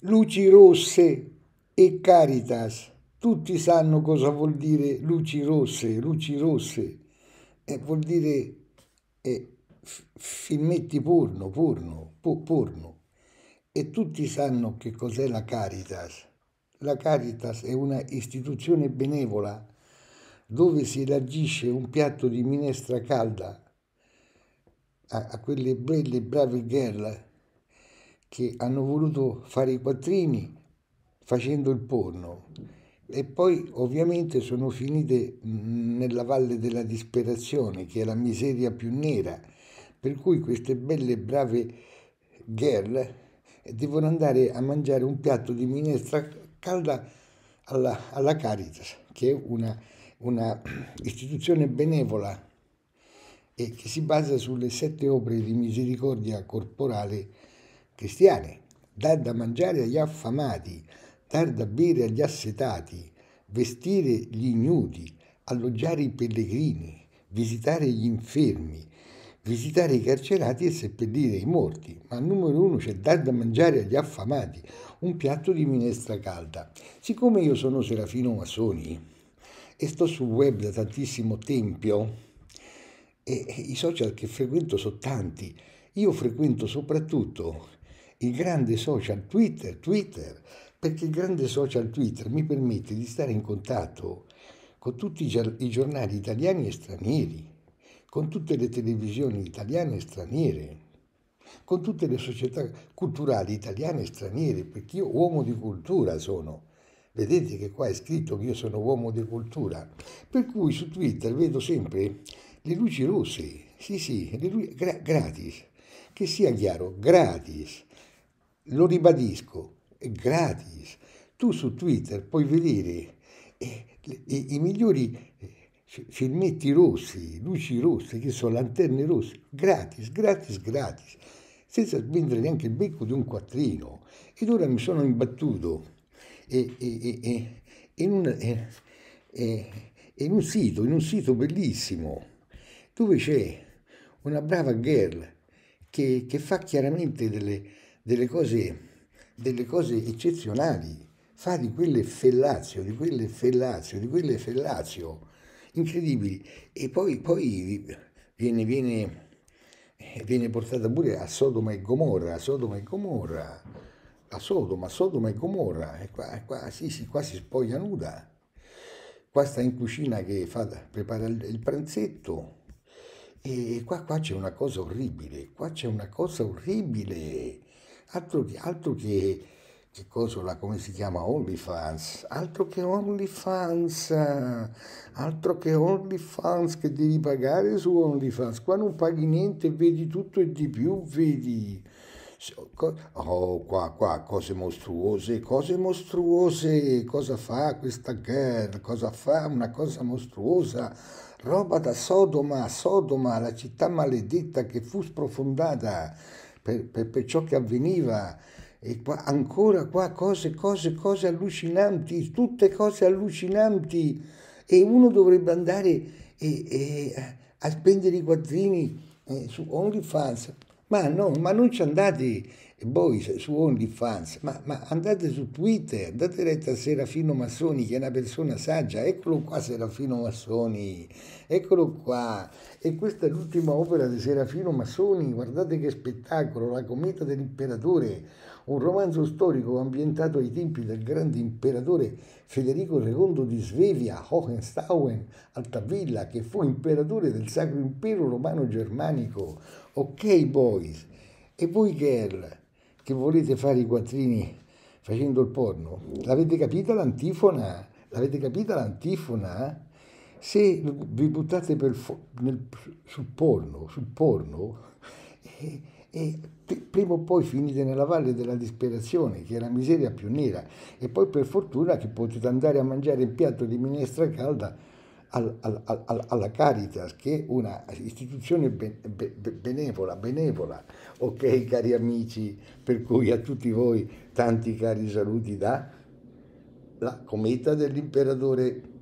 Luci rosse e Caritas. Tutti sanno cosa vuol dire luci rosse, luci rosse. Eh, vuol dire eh, filmetti porno, porno, po- porno. E tutti sanno che cos'è la Caritas. La Caritas è una istituzione benevola dove si elargisce un piatto di minestra calda a, a quelle belle brave girl che hanno voluto fare i quattrini facendo il porno e poi ovviamente sono finite mm, nella valle della disperazione che è la miseria più nera per cui queste belle brave girl eh, devono andare a mangiare un piatto di minestra calda alla, alla Caritas che è una, una istituzione benevola e che si basa sulle sette opere di misericordia corporale cristiane, dar da mangiare agli affamati, dar da bere agli assetati, vestire gli ignudi, alloggiare i pellegrini, visitare gli infermi, visitare i carcerati e seppellire i morti, ma al numero uno c'è dar da mangiare agli affamati, un piatto di minestra calda. Siccome io sono Serafino Massoni e sto sul web da tantissimo tempo, e i social che frequento sono tanti, io frequento soprattutto il grande social Twitter, Twitter, perché il grande social Twitter mi permette di stare in contatto con tutti i giornali italiani e stranieri, con tutte le televisioni italiane e straniere, con tutte le società culturali italiane e straniere, perché io uomo di cultura sono. Vedete che qua è scritto che io sono uomo di cultura, per cui su Twitter vedo sempre le luci rosse, sì sì, le luci, gra- gratis, che sia chiaro, gratis, lo ribadisco, è gratis. Tu su Twitter puoi vedere eh, i, i migliori eh, filmetti rossi, luci rosse, che sono lanterne rosse, gratis, gratis, gratis, senza spendere neanche il becco di un quattrino. Ed ora mi sono imbattuto e, e, e, in, un, eh, in, un, sito, in un sito bellissimo, dove c'è una brava girl che, che fa chiaramente delle delle cose, delle cose eccezionali, fa di quelle fellazio, di quelle fellazio, di quelle fellazio, incredibili. E poi, poi viene, viene, viene portata pure a Sodoma e Gomorra, a Sodoma e Gomorra, a Sodoma, Sodoma e Gomorra, e qua, qua, sì, sì, qua si spoglia nuda, qua sta in cucina che fa, prepara il, il pranzetto, e qua, qua c'è una cosa orribile, qua c'è una cosa orribile altro che, altro che, che cosa, la, come si chiama, OnlyFans, altro che OnlyFans, altro che OnlyFans che devi pagare su OnlyFans, qua non paghi niente, vedi tutto e di più, vedi... Oh, qua, qua, cose mostruose, cose mostruose, cosa fa questa girl, cosa fa una cosa mostruosa, roba da Sodoma, Sodoma, la città maledetta che fu sprofondata per, per, per ciò che avveniva. E qua, ancora qua cose, cose, cose allucinanti, tutte cose allucinanti. E uno dovrebbe andare e, e, a spendere i quattrini eh, su OnlyFans. Ma no, ma non ci andate, e poi su OnlyFans, ma, ma andate su Twitter, date retta a Serafino Massoni che è una persona saggia, eccolo qua Serafino Massoni, eccolo qua. E questa è l'ultima opera di Serafino Massoni, guardate che spettacolo, La cometa dell'imperatore, un romanzo storico ambientato ai tempi del grande imperatore Federico II di Svevia, Hohenstauen, Altavilla, che fu imperatore del Sacro Impero Romano Germanico. Ok boys, e poi girl che volete fare i quattrini facendo il porno. L'avete capita l'antifona? L'avete capita l'antifona? Se vi buttate fo- nel, sul porno, sul porno, e, e prima o poi finite nella valle della disperazione, che è la miseria più nera, e poi per fortuna che potete andare a mangiare il piatto di minestra calda al, al, al, alla Caritas, che è una istituzione ben, ben, benevola, benevola, ok cari amici, per cui a tutti voi tanti cari saluti da la cometa dell'imperatore